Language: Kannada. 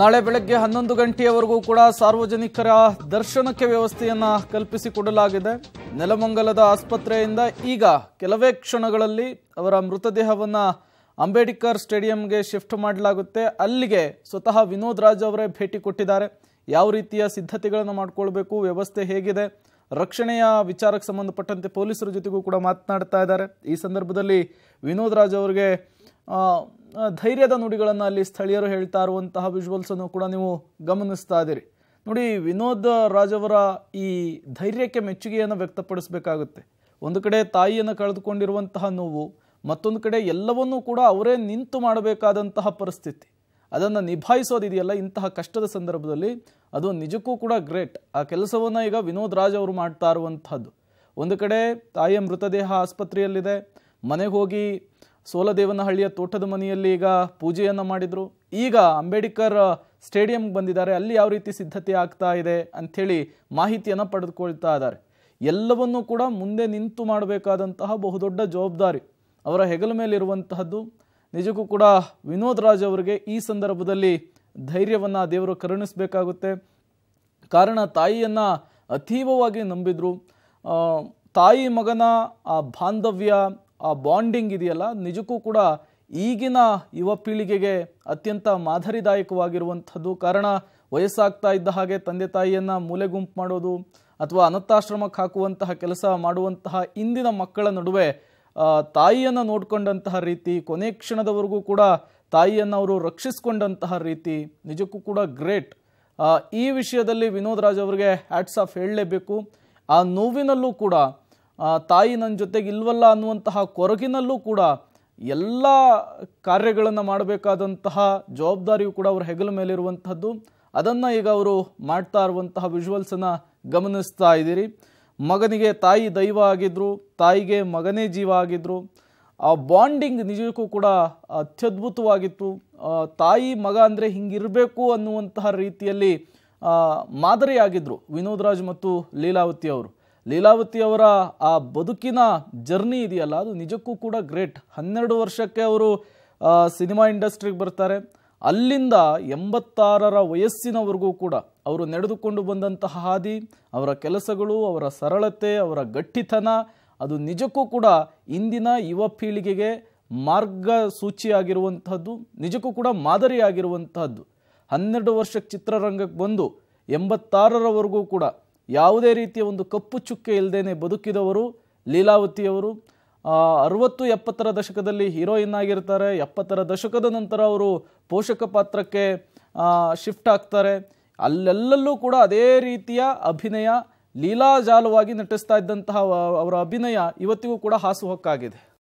ನಾಳೆ ಬೆಳಗ್ಗೆ ಹನ್ನೊಂದು ಗಂಟೆಯವರೆಗೂ ಕೂಡ ಸಾರ್ವಜನಿಕರ ದರ್ಶನಕ್ಕೆ ವ್ಯವಸ್ಥೆಯನ್ನ ಕಲ್ಪಿಸಿಕೊಡಲಾಗಿದೆ ನೆಲಮಂಗಲದ ಆಸ್ಪತ್ರೆಯಿಂದ ಈಗ ಕೆಲವೇ ಕ್ಷಣಗಳಲ್ಲಿ ಅವರ ಮೃತದೇಹವನ್ನು ಅಂಬೇಡ್ಕರ್ ಸ್ಟೇಡಿಯಂಗೆ ಶಿಫ್ಟ್ ಮಾಡಲಾಗುತ್ತೆ ಅಲ್ಲಿಗೆ ಸ್ವತಃ ವಿನೋದ್ ರಾಜ್ ಅವರೇ ಭೇಟಿ ಕೊಟ್ಟಿದ್ದಾರೆ ಯಾವ ರೀತಿಯ ಸಿದ್ಧತೆಗಳನ್ನು ಮಾಡಿಕೊಳ್ಬೇಕು ವ್ಯವಸ್ಥೆ ಹೇಗಿದೆ ರಕ್ಷಣೆಯ ವಿಚಾರಕ್ಕೆ ಸಂಬಂಧಪಟ್ಟಂತೆ ಪೊಲೀಸರ ಜೊತೆಗೂ ಕೂಡ ಮಾತನಾಡ್ತಾ ಇದ್ದಾರೆ ಈ ಸಂದರ್ಭದಲ್ಲಿ ವಿನೋದ್ ರಾಜ್ ಅವರಿಗೆ ಧೈರ್ಯದ ನುಡಿಗಳನ್ನು ಅಲ್ಲಿ ಸ್ಥಳೀಯರು ಹೇಳ್ತಾ ಇರುವಂತಹ ವಿಜುವಲ್ಸನ್ನು ಕೂಡ ನೀವು ಗಮನಿಸ್ತಾ ಇದ್ದೀರಿ ನೋಡಿ ವಿನೋದ್ ರಾಜ್ ಅವರ ಈ ಧೈರ್ಯಕ್ಕೆ ಮೆಚ್ಚುಗೆಯನ್ನು ವ್ಯಕ್ತಪಡಿಸಬೇಕಾಗುತ್ತೆ ಒಂದು ಕಡೆ ತಾಯಿಯನ್ನು ಕಳೆದುಕೊಂಡಿರುವಂತಹ ನೋವು ಮತ್ತೊಂದು ಕಡೆ ಎಲ್ಲವನ್ನೂ ಕೂಡ ಅವರೇ ನಿಂತು ಮಾಡಬೇಕಾದಂತಹ ಪರಿಸ್ಥಿತಿ ಅದನ್ನು ನಿಭಾಯಿಸೋದಿದೆಯಲ್ಲ ಇಂತಹ ಕಷ್ಟದ ಸಂದರ್ಭದಲ್ಲಿ ಅದು ನಿಜಕ್ಕೂ ಕೂಡ ಗ್ರೇಟ್ ಆ ಕೆಲಸವನ್ನು ಈಗ ವಿನೋದ್ ರಾಜ್ ಅವರು ಮಾಡ್ತಾ ಇರುವಂಥದ್ದು ಒಂದು ಕಡೆ ತಾಯಿಯ ಮೃತದೇಹ ಆಸ್ಪತ್ರೆಯಲ್ಲಿದೆ ಮನೆಗೆ ಹೋಗಿ ಸೋಲದೇವನಹಳ್ಳಿಯ ತೋಟದ ಮನೆಯಲ್ಲಿ ಈಗ ಪೂಜೆಯನ್ನು ಮಾಡಿದರು ಈಗ ಅಂಬೇಡ್ಕರ್ ಸ್ಟೇಡಿಯಂಗೆ ಬಂದಿದ್ದಾರೆ ಅಲ್ಲಿ ಯಾವ ರೀತಿ ಸಿದ್ಧತೆ ಆಗ್ತಾ ಇದೆ ಅಂಥೇಳಿ ಮಾಹಿತಿಯನ್ನು ಪಡೆದುಕೊಳ್ತಾ ಇದ್ದಾರೆ ಎಲ್ಲವನ್ನೂ ಕೂಡ ಮುಂದೆ ನಿಂತು ಮಾಡಬೇಕಾದಂತಹ ಬಹುದೊಡ್ಡ ಜವಾಬ್ದಾರಿ ಅವರ ಹೆಗಲ ಮೇಲಿರುವಂತಹದ್ದು ನಿಜಕ್ಕೂ ಕೂಡ ವಿನೋದ್ ರಾಜ್ ಅವರಿಗೆ ಈ ಸಂದರ್ಭದಲ್ಲಿ ಧೈರ್ಯವನ್ನು ದೇವರು ಕರುಣಿಸಬೇಕಾಗುತ್ತೆ ಕಾರಣ ತಾಯಿಯನ್ನು ಅತೀವವಾಗಿ ನಂಬಿದ್ರು ತಾಯಿ ಮಗನ ಆ ಬಾಂಧವ್ಯ ಆ ಬಾಂಡಿಂಗ್ ಇದೆಯಲ್ಲ ನಿಜಕ್ಕೂ ಕೂಡ ಈಗಿನ ಯುವ ಪೀಳಿಗೆಗೆ ಅತ್ಯಂತ ಮಾದರಿದಾಯಕವಾಗಿರುವಂಥದ್ದು ಕಾರಣ ವಯಸ್ಸಾಗ್ತಾ ಇದ್ದ ಹಾಗೆ ತಂದೆ ತಾಯಿಯನ್ನು ಮೂಲೆಗುಂಪು ಮಾಡೋದು ಅಥವಾ ಅನಾಥಾಶ್ರಮಕ್ಕೆ ಹಾಕುವಂತಹ ಕೆಲಸ ಮಾಡುವಂತಹ ಇಂದಿನ ಮಕ್ಕಳ ನಡುವೆ ತಾಯಿಯನ್ನು ನೋಡ್ಕೊಂಡಂತಹ ರೀತಿ ಕೊನೆ ಕ್ಷಣದವರೆಗೂ ಕೂಡ ತಾಯಿಯನ್ನು ಅವರು ರಕ್ಷಿಸ್ಕೊಂಡಂತಹ ರೀತಿ ನಿಜಕ್ಕೂ ಕೂಡ ಗ್ರೇಟ್ ಈ ವಿಷಯದಲ್ಲಿ ವಿನೋದ್ ರಾಜ್ ಅವರಿಗೆ ಹ್ಯಾಟ್ಸ್ ಆಫ್ ಹೇಳಲೇಬೇಕು ಆ ನೋವಿನಲ್ಲೂ ಕೂಡ ತಾಯಿ ನನ್ನ ಜೊತೆಗೆ ಇಲ್ವಲ್ಲ ಅನ್ನುವಂತಹ ಕೊರಗಿನಲ್ಲೂ ಕೂಡ ಎಲ್ಲ ಕಾರ್ಯಗಳನ್ನು ಮಾಡಬೇಕಾದಂತಹ ಜವಾಬ್ದಾರಿಯು ಕೂಡ ಅವ್ರ ಹೆಗಲ ಮೇಲಿರುವಂಥದ್ದು ಅದನ್ನು ಈಗ ಅವರು ಮಾಡ್ತಾ ಇರುವಂತಹ ವಿಜುವಲ್ಸನ್ನು ಗಮನಿಸ್ತಾ ಇದ್ದೀರಿ ಮಗನಿಗೆ ತಾಯಿ ದೈವ ಆಗಿದ್ದರು ತಾಯಿಗೆ ಮಗನೇ ಜೀವ ಆಗಿದ್ದರು ಆ ಬಾಂಡಿಂಗ್ ನಿಜಕ್ಕೂ ಕೂಡ ಅತ್ಯದ್ಭುತವಾಗಿತ್ತು ತಾಯಿ ಮಗ ಅಂದರೆ ಹಿಂಗಿರಬೇಕು ಅನ್ನುವಂತಹ ರೀತಿಯಲ್ಲಿ ಮಾದರಿಯಾಗಿದ್ದರು ವಿನೋದ್ ರಾಜ್ ಮತ್ತು ಲೀಲಾವತಿ ಅವರು ಲೀಲಾವತಿ ಅವರ ಆ ಬದುಕಿನ ಜರ್ನಿ ಇದೆಯಲ್ಲ ಅದು ನಿಜಕ್ಕೂ ಕೂಡ ಗ್ರೇಟ್ ಹನ್ನೆರಡು ವರ್ಷಕ್ಕೆ ಅವರು ಸಿನಿಮಾ ಇಂಡಸ್ಟ್ರಿಗೆ ಬರ್ತಾರೆ ಅಲ್ಲಿಂದ ಎಂಬತ್ತಾರರ ವಯಸ್ಸಿನವರೆಗೂ ಕೂಡ ಅವರು ನಡೆದುಕೊಂಡು ಬಂದಂತಹ ಹಾದಿ ಅವರ ಕೆಲಸಗಳು ಅವರ ಸರಳತೆ ಅವರ ಗಟ್ಟಿತನ ಅದು ನಿಜಕ್ಕೂ ಕೂಡ ಇಂದಿನ ಯುವ ಪೀಳಿಗೆಗೆ ಮಾರ್ಗಸೂಚಿಯಾಗಿರುವಂತಹದ್ದು ನಿಜಕ್ಕೂ ಕೂಡ ಮಾದರಿಯಾಗಿರುವಂತಹದ್ದು ಹನ್ನೆರಡು ವರ್ಷಕ್ಕೆ ಚಿತ್ರರಂಗಕ್ಕೆ ಬಂದು ಎಂಬತ್ತಾರರವರೆಗೂ ಕೂಡ ಯಾವುದೇ ರೀತಿಯ ಒಂದು ಕಪ್ಪು ಚುಕ್ಕೆ ಇಲ್ಲದೇನೆ ಬದುಕಿದವರು ಲೀಲಾವತಿಯವರು ಅರವತ್ತು ಎಪ್ಪತ್ತರ ದಶಕದಲ್ಲಿ ಹೀರೋಯಿನ್ ಆಗಿರ್ತಾರೆ ಎಪ್ಪತ್ತರ ದಶಕದ ನಂತರ ಅವರು ಪೋಷಕ ಪಾತ್ರಕ್ಕೆ ಶಿಫ್ಟ್ ಆಗ್ತಾರೆ ಅಲ್ಲೆಲ್ಲಲ್ಲೂ ಕೂಡ ಅದೇ ರೀತಿಯ ಅಭಿನಯ ಲೀಲಾಜಾಲವಾಗಿ ನಟಿಸ್ತಾ ಇದ್ದಂತಹ ಅವರ ಅಭಿನಯ ಇವತ್ತಿಗೂ ಕೂಡ ಹಾಸುಹೊಕ್ಕಾಗಿದೆ